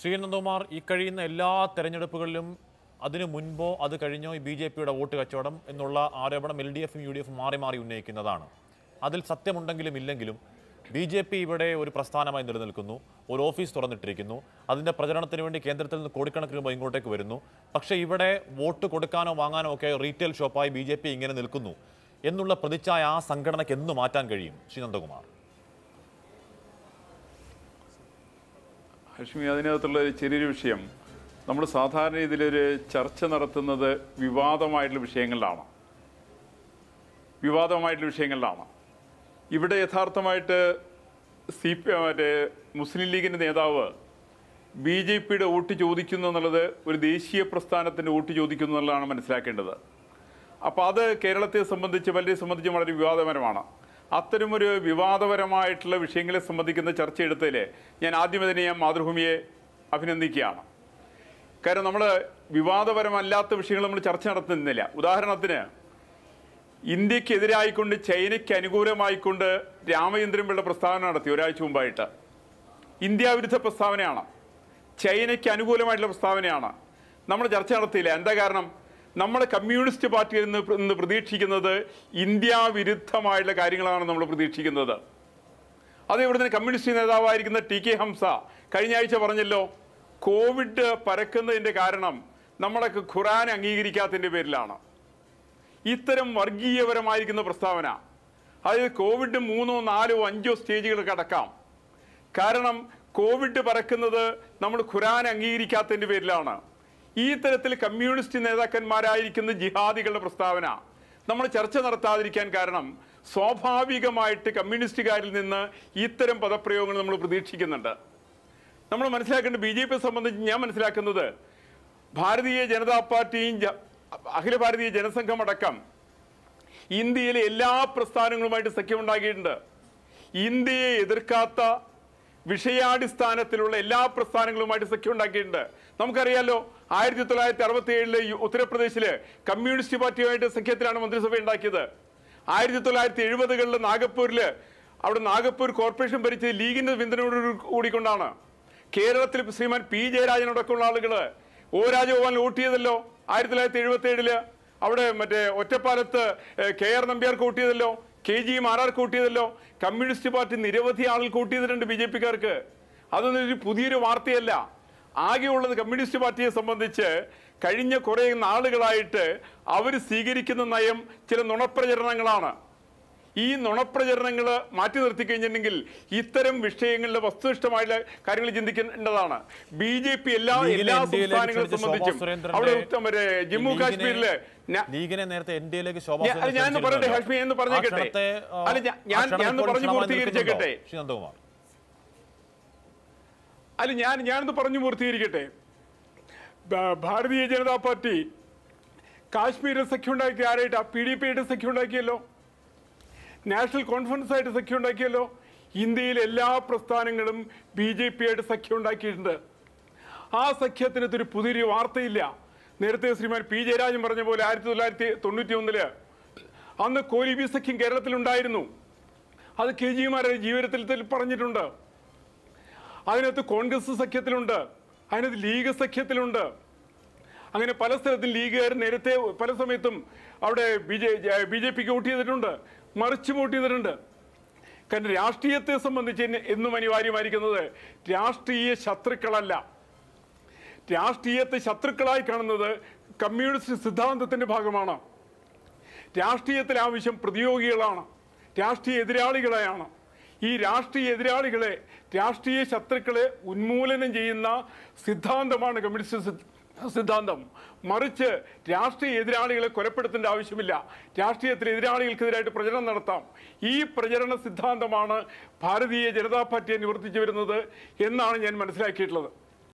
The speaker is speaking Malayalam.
ശ്രീനന്ദകുമാർ ഈ കഴിയുന്ന എല്ലാ തെരഞ്ഞെടുപ്പുകളിലും അതിനു മുൻപോ അത് കഴിഞ്ഞോ ബി ജെ പിയുടെ വോട്ട് കച്ചവടം എന്നുള്ള ആരോപണം എൽ ഡി എഫും യു ഡി എഫും മാറി മാറി ഉന്നയിക്കുന്നതാണ് അതിൽ സത്യമുണ്ടെങ്കിലും ഇല്ലെങ്കിലും ബി ജെ പി ഇവിടെ ഒരു പ്രസ്ഥാനമായി നിലനിൽക്കുന്നു ഒരു ഓഫീസ് തുറന്നിട്ടിരിക്കുന്നു അതിൻ്റെ പ്രചരണത്തിന് വേണ്ടി കേന്ദ്രത്തിൽ നിന്ന് കോടിക്കണക്കിന് രൂപ ഇങ്ങോട്ടേക്ക് വരുന്നു പക്ഷേ ഇവിടെ വോട്ട് കൊടുക്കാനോ വാങ്ങാനോ ഒക്കെ റീറ്റെയിൽ ഷോപ്പായി ബി ഇങ്ങനെ നിൽക്കുന്നു എന്നുള്ള പ്രതിച്ഛായ ആ സംഘടനയ്ക്ക് എന്ന് മാറ്റാൻ കഴിയും ശ്രീനന്ദകുമാർ ലക്ഷ്മി അതിനകത്തുള്ള ചെറിയൊരു വിഷയം നമ്മൾ സാധാരണ ഇതിലൊരു ചർച്ച നടത്തുന്നത് വിവാദമായിട്ടുള്ള വിഷയങ്ങളിലാണ് വിവാദമായിട്ടുള്ള വിഷയങ്ങളിലാണ് ഇവിടെ യഥാർത്ഥമായിട്ട് സി പി മറ്റേ മുസ്ലിം ലീഗിൻ്റെ നേതാവ് ബി ജെ പിയുടെ വോട്ട് ചോദിക്കുന്നു എന്നുള്ളത് ഒരു ദേശീയ പ്രസ്ഥാനത്തിൻ്റെ വോട്ട് ചോദിക്കുന്നു എന്നുള്ളതാണ് മനസ്സിലാക്കേണ്ടത് അപ്പോൾ അത് കേരളത്തെ സംബന്ധിച്ച് വലിയ സംബന്ധിച്ച് വളരെ വിവാദപരമാണ് അത്തരമൊരു വിവാദപരമായിട്ടുള്ള വിഷയങ്ങളെ സംബന്ധിക്കുന്ന ചർച്ച എടുത്തതിൽ ഞാൻ ആദ്യം തന്നെ ഞാൻ മാതൃഭൂമിയെ അഭിനന്ദിക്കുകയാണ് കാരണം നമ്മൾ വിവാദപരമല്ലാത്ത വിഷയങ്ങൾ നമ്മൾ ചർച്ച നടത്തുന്നില്ല ഉദാഹരണത്തിന് ഇന്ത്യക്കെതിരായിക്കൊണ്ട് ചൈനയ്ക്ക് അനുകൂലമായിക്കൊണ്ട് രാമചന്ദ്രൻ പിള്ള പ്രസ്താവന നടത്തി ഒരാഴ്ച മുമ്പായിട്ട് ഇന്ത്യ വിരുദ്ധ പ്രസ്താവനയാണ് ചൈനയ്ക്ക് അനുകൂലമായിട്ടുള്ള പ്രസ്താവനയാണ് നമ്മൾ ചർച്ച നടത്തിയില്ല എന്താ കാരണം നമ്മുടെ കമ്മ്യൂണിസ്റ്റ് പാർട്ടിയിൽ നിന്ന് പ്രതീക്ഷിക്കുന്നത് ഇന്ത്യ വിരുദ്ധമായിട്ടുള്ള കാര്യങ്ങളാണ് നമ്മൾ പ്രതീക്ഷിക്കുന്നത് അത് ഇവിടുത്തെ കമ്മ്യൂണിസ്റ്റ് നേതാവായിരിക്കുന്ന ടി കെ ഹംസ കഴിഞ്ഞ ആഴ്ച പറഞ്ഞല്ലോ കോവിഡ് പരക്കുന്നതിൻ്റെ കാരണം നമ്മളൊക്കെ ഖുറാൻ അംഗീകരിക്കാത്തതിൻ്റെ പേരിലാണ് ഇത്തരം വർഗീയപരമായിരിക്കുന്ന പ്രസ്താവന അതായത് കോവിഡ് മൂന്നോ നാലോ അഞ്ചോ സ്റ്റേജുകൾ കടക്കാം കാരണം കോവിഡ് പരക്കുന്നത് നമ്മൾ ഖുരാൻ അംഗീകരിക്കാത്തതിൻ്റെ പേരിലാണ് ഈ തരത്തിൽ കമ്മ്യൂണിസ്റ്റ് നേതാക്കന്മാരായിരിക്കുന്ന ജിഹാദികളുടെ പ്രസ്താവന നമ്മൾ ചർച്ച നടത്താതിരിക്കാൻ കാരണം സ്വാഭാവികമായിട്ട് കമ്മ്യൂണിസ്റ്റുകാരിൽ നിന്ന് ഇത്തരം പദപ്രയോഗങ്ങൾ നമ്മൾ പ്രതീക്ഷിക്കുന്നുണ്ട് നമ്മൾ മനസ്സിലാക്കേണ്ട ബി ജെ പി സംബന്ധിച്ച് ഞാൻ മനസ്സിലാക്കുന്നത് ഭാരതീയ ജനതാ പാർട്ടിയും അഖില ഭാരതീയ ജനസംഘം അടക്കം ഇന്ത്യയിലെ എല്ലാ പ്രസ്ഥാനങ്ങളുമായിട്ട് സഖ്യമുണ്ടാക്കിയിട്ടുണ്ട് ഇന്ത്യയെ എതിർക്കാത്ത വിഷയാടിസ്ഥാനത്തിലുള്ള എല്ലാ പ്രസ്ഥാനങ്ങളുമായിട്ട് സഖ്യം ഉണ്ടാക്കിയിട്ടുണ്ട് നമുക്കറിയാലോ ആയിരത്തി തൊള്ളായിരത്തി അറുപത്തി ഏഴിലെ ഉത്തർപ്രദേശില് കമ്മ്യൂണിസ്റ്റ് പാർട്ടിയുമായിട്ട് സഖ്യത്തിലാണ് മന്ത്രിസഭ ഉണ്ടാക്കിയത് ആയിരത്തി തൊള്ളായിരത്തി എഴുപതുകളിൽ നാഗപ്പൂരില് അവിടെ നാഗപ്പൂർ കോർപ്പറേഷൻ ഭരിച്ച് ലീഗിന്റെ പിന്തുണയോട് കൂടിക്കൊണ്ടാണ് കേരളത്തിൽ ശ്രീമാൻ പി ജയരാജനടക്കമുള്ള ആളുകൾ ഒ രാജഗോപാൽ വോട്ട് ചെയ്തല്ലോ ആയിരത്തി തൊള്ളായിരത്തി എഴുപത്തി ഏഴില് അവിടെ മറ്റേ ഒറ്റപ്പാലത്ത് കെ ആർ നമ്പ്യാർക്ക് വോട്ട് ചെയ്തല്ലോ കെ ജി ആർ ആർ കൂട്ടിയതല്ലോ കമ്മ്യൂണിസ്റ്റ് പാർട്ടി നിരവധി ആളുകൾ കൂട്ടിയതിട്ടുണ്ട് ബി ജെ പിക്കാർക്ക് അതൊന്നും ഒരു പുതിയൊരു വാർത്തയല്ല ആകെയുള്ളത് കമ്മ്യൂണിസ്റ്റ് പാർട്ടിയെ സംബന്ധിച്ച് കഴിഞ്ഞ കുറേ നാളുകളായിട്ട് അവർ സ്വീകരിക്കുന്ന നയം ചില നുണപ്രചരണങ്ങളാണ് ഈ നുണപ്രചരണങ്ങൾ മാറ്റി നിർത്തി കഴിഞ്ഞിട്ടുണ്ടെങ്കിൽ ഇത്തരം വിഷയങ്ങളിൽ വസ്തുനിഷ്ഠമായുള്ള കാര്യങ്ങൾ ചിന്തിക്കേണ്ടതാണ് ബി ജെ പി എല്ലാ എല്ലാ സംസ്ഥാനങ്ങളെ സംബന്ധിച്ചും അവിടെ മറ്റേ ജമ്മു കാശ്മീരില് ലീഗിനെ നേരത്തെ എൻ ഡി എയിലേക്ക് ഞാൻ എന്ന് പറഞ്ഞേക്കട്ടെ അല്ല ഞാൻ ഞാൻ പറഞ്ഞു അല്ല ഞാൻ ഞാനൊന്ന് പറഞ്ഞു പൂർത്തീകരിക്കട്ടെ ഭാരതീയ ജനതാ പാർട്ടി കാശ്മീരിൽ സഖ്യം ഉണ്ടാക്കി ആരായിട്ടാ പി ഡി ആയിട്ട് സഖ്യം ഉണ്ടാക്കിയല്ലോ നാഷണൽ കോൺഫറൻസ് ആയിട്ട് സഖ്യം ഉണ്ടാക്കിയല്ലോ ഇന്ത്യയിൽ എല്ലാ പ്രസ്ഥാനങ്ങളും ബി ജെ ആയിട്ട് സഖ്യം ഉണ്ടാക്കിയിട്ടുണ്ട് ആ സഖ്യത്തിനകത്തൊരു പുതിയൊരു വാർത്തയില്ല നേരത്തെ ശ്രീമാൻ പി ജയരാജൻ പറഞ്ഞ പോലെ ആയിരത്തി തൊള്ളായിരത്തി തൊണ്ണൂറ്റി ഒന്നില് അന്ന് ബി സഖ്യം കേരളത്തിലുണ്ടായിരുന്നു അത് കെ ജിമാരുടെ ജീവിതത്തിൽ പറഞ്ഞിട്ടുണ്ട് അതിനകത്ത് കോൺഗ്രസ് സഖ്യത്തിലുണ്ട് അതിനകത്ത് ലീഗ് സഖ്യത്തിലുണ്ട് അങ്ങനെ പല സ്ഥലത്തും ലീഗുകാർ നേരത്തെ പല സമയത്തും അവിടെ ബി ജെ ബി ജെ പിക്ക് വോട്ട് ചെയ്തിട്ടുണ്ട് മറിച്ച് വോട്ട് ചെയ്തിട്ടുണ്ട് കാരണം രാഷ്ട്രീയത്തെ സംബന്ധിച്ച് എന്നും അനിവാര്യമായിരിക്കുന്നത് രാഷ്ട്രീയ ശത്രുക്കളല്ല രാഷ്ട്രീയത്തെ ശത്രുക്കളായി കാണുന്നത് കമ്മ്യൂണിസ്റ്റ് സിദ്ധാന്തത്തിൻ്റെ ഭാഗമാണ് രാഷ്ട്രീയത്തിൽ ആവശ്യം പ്രതിയോഗികളാണ് രാഷ്ട്രീയ എതിരാളികളെയാണ് ഈ രാഷ്ട്രീയ എതിരാളികളെ രാഷ്ട്രീയ ശത്രുക്കളെ ഉന്മൂലനം ചെയ്യുന്ന സിദ്ധാന്തമാണ് കമ്മ്യൂണിസ്റ്റ് സിദ്ധാന്തം മറിച്ച് രാഷ്ട്രീയ എതിരാളികളെ കൊലപ്പെടുത്തേണ്ട ആവശ്യമില്ല രാഷ്ട്രീയത്തിലെ എതിരാളികൾക്കെതിരായിട്ട് പ്രചരണം നടത്താം ഈ പ്രചരണ സിദ്ധാന്തമാണ് ഭാരതീയ ജനതാ പാർട്ടിയെ നിവർത്തിച്ചു വരുന്നത് എന്നാണ് ഞാൻ മനസ്സിലാക്കിയിട്ടുള്ളത്